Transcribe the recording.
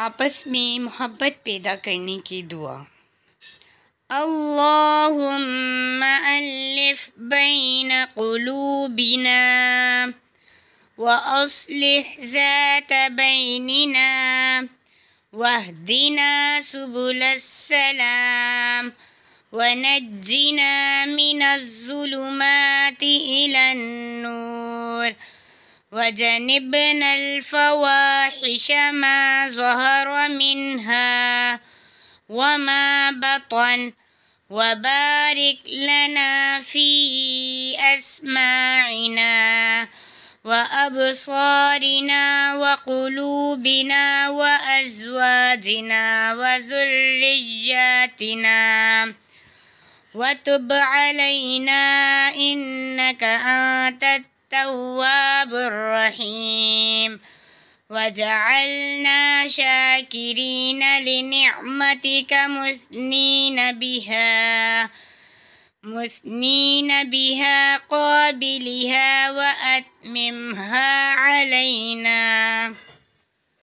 آپس میں محبت پیدا کرنے کی دعا اللهم ألف بين قلوبنا وأصلح ذات بيننا واهدنا سبل السلام ونجنا من الظلمات إلى النور وجنبنا الفواحش ما ظهر منها وما بطن وبارك لنا في أسماعنا وأبصارنا وقلوبنا وأزواجنا وذرياتنا وتب علينا إنك أنت التواب الرحيم وجعلنا شاكرين لنعمتك مثنين بها مثنين بها قابلها وأتممها علينا